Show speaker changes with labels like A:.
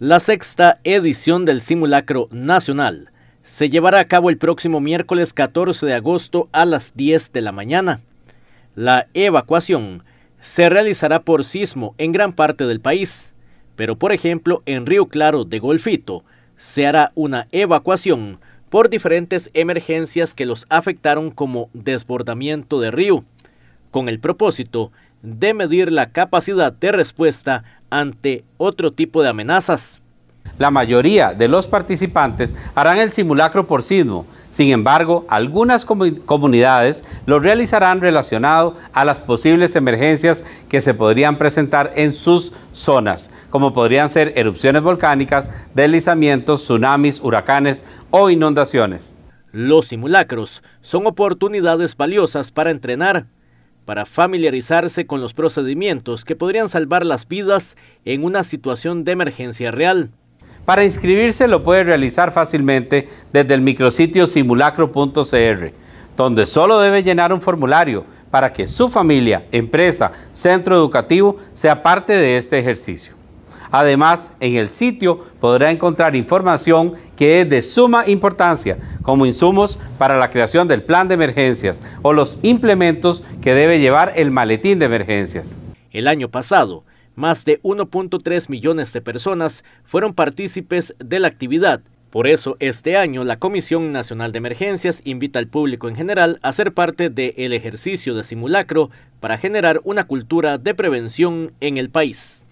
A: La sexta edición del Simulacro Nacional se llevará a cabo el próximo miércoles 14 de agosto a las 10 de la mañana. La evacuación se realizará por sismo en gran parte del país, pero por ejemplo en Río Claro de Golfito se hará una evacuación por diferentes emergencias que los afectaron como desbordamiento de río, con el propósito de de medir la capacidad de respuesta ante otro
B: tipo de amenazas. La mayoría de los participantes harán el simulacro por sismo, sin embargo, algunas comunidades lo realizarán relacionado a las posibles emergencias que se podrían presentar en sus zonas, como podrían ser erupciones volcánicas, deslizamientos, tsunamis, huracanes o inundaciones. Los simulacros son oportunidades valiosas para entrenar
A: para familiarizarse con los procedimientos que podrían salvar las vidas en una situación
B: de emergencia real. Para inscribirse lo puede realizar fácilmente desde el micrositio simulacro.cr, donde solo debe llenar un formulario para que su familia, empresa, centro educativo sea parte de este ejercicio. Además, en el sitio podrá encontrar información que es de suma importancia, como insumos para la creación del plan de emergencias o los implementos que debe llevar el maletín de emergencias. El año pasado,
A: más de 1.3 millones de personas fueron partícipes de la actividad. Por eso, este año, la Comisión Nacional de Emergencias invita al público en general a ser parte del ejercicio de simulacro para generar una cultura de prevención en el país.